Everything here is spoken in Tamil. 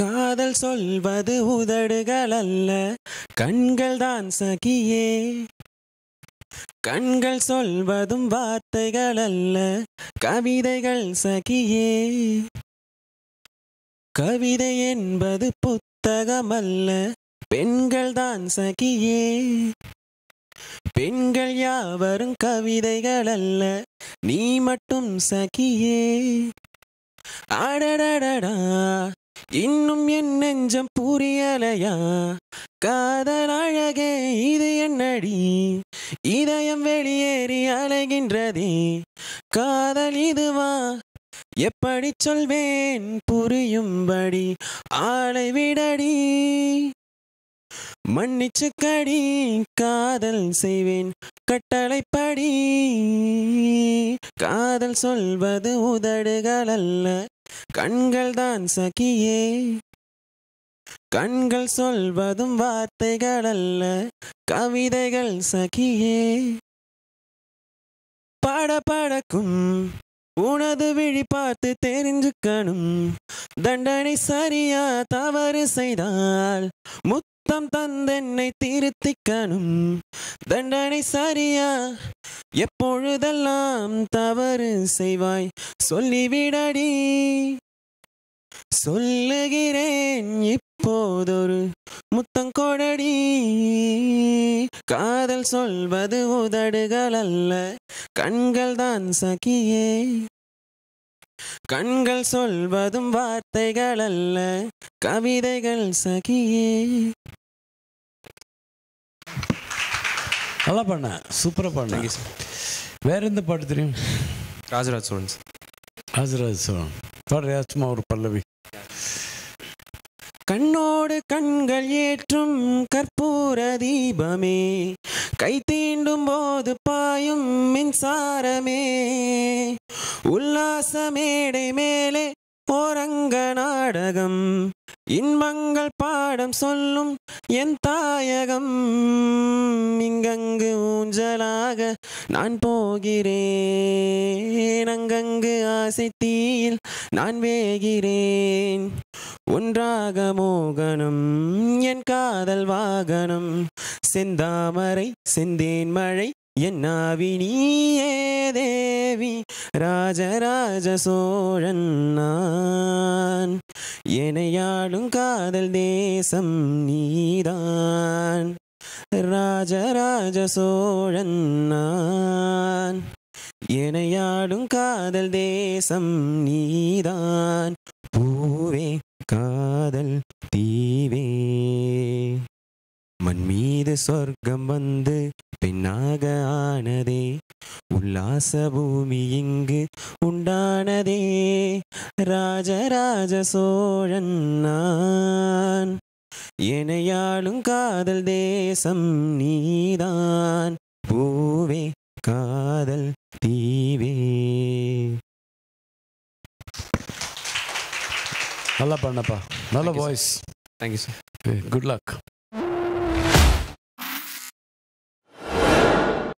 காதல் சொல்வது உதடுகள் அல்ல கண்கள் தான் சகியே கண்கள் சொல்வதும் வார்த்தைகள் அல்ல கவிதைகள் சகியே கவிதை என்பது புத்தகம் அல்ல பெண்கள் தான் சகியே பெண்கள் யாவரும் கவிதைகள் அல்ல நீ மட்டும் சகியே அடடடடா இன்னும் என் நெஞ்சம் புரியலையா காதல் அழகே இது என்னடி இதயம் வெளியேறி அலைகின்றதே காதல் இதுவா எப்படி சொல்வேன் புரியும்படி ஆளை விடடி மன்னிச்சு கடி காதல் செய்வேன் கட்டளைப்படி காதல் சொல்வது உதடுகள் அல்ல கண்கள் தான் சகியே கண்கள் சொல்வதும் வார்த்தைகள் அல்ல கவிதைகள் சகியே பாட பாடக்கும் உனது விழி பார்த்து தெரிஞ்சுக்கணும் தண்டனை சரியா தவறு செய்தால் முத்து தம் தந்தென்னை திருத்திக்கணும் தண்டனை சரியா எப்பொழுதெல்லாம் தவறு செய்வாய் சொல்லிவிடடி சொல்லுகிறேன் இப்போதொரு முத்தம் கொடடி காதல் சொல்வது உதடுகள் அல்ல கண்கள் தான் சகியே கண்கள் சொல்வதும் வார்த்தைகள் அல்ல கவிதைகள் சகியே நல்லா பண்ண சூப்பராக பண்ண வேற எந்த பாட்டு தெரியும் ராஜராஜ் சோழன் ராஜராஜ் சோழன் பாடுறியா ஒரு பல்லவி கண்ணோடு கண்கள் ஏற்றும் கற்பூர தீபமே கை தீண்டும் போது பாயும் மின்சாரமே உல்லாச மேடை மேலே ஓரங்க நாடகம் இன்பங்கள் பாடம் சொல்லும் என் தாயகம் இங்கங்கு ஊஞ்சலாக நான் போகிறேன் அங்கங்கு ஆசை தீயில் நான் வேகிறேன் ஒன்றாக மோகனம் என் காதல் வாகனம் செந்தாமரை செந்தேன் மழை എന്നാവി നീയേ ദേവി രാജരാജ സോഴന്നാൻ എനയാടും കാതൽ ദേശം നീതാൻ രാജരാജ സോഴന്നാൻ എനയാടും കാതൽ ദേശം നീതാൻ പൂവേ കാതൽ തീവേ മന്മീ சொர்க்கம் வந்து பின்னாக ஆனதே உல்லாச பூமி இங்கு உண்டானதே ராஜராஜ சோழன் எனையாளும் காதல் தேசம் நீதான் பூவே காதல் தீவே நல்லா பண்ணப்பா நல்ல voice thank you sir good luck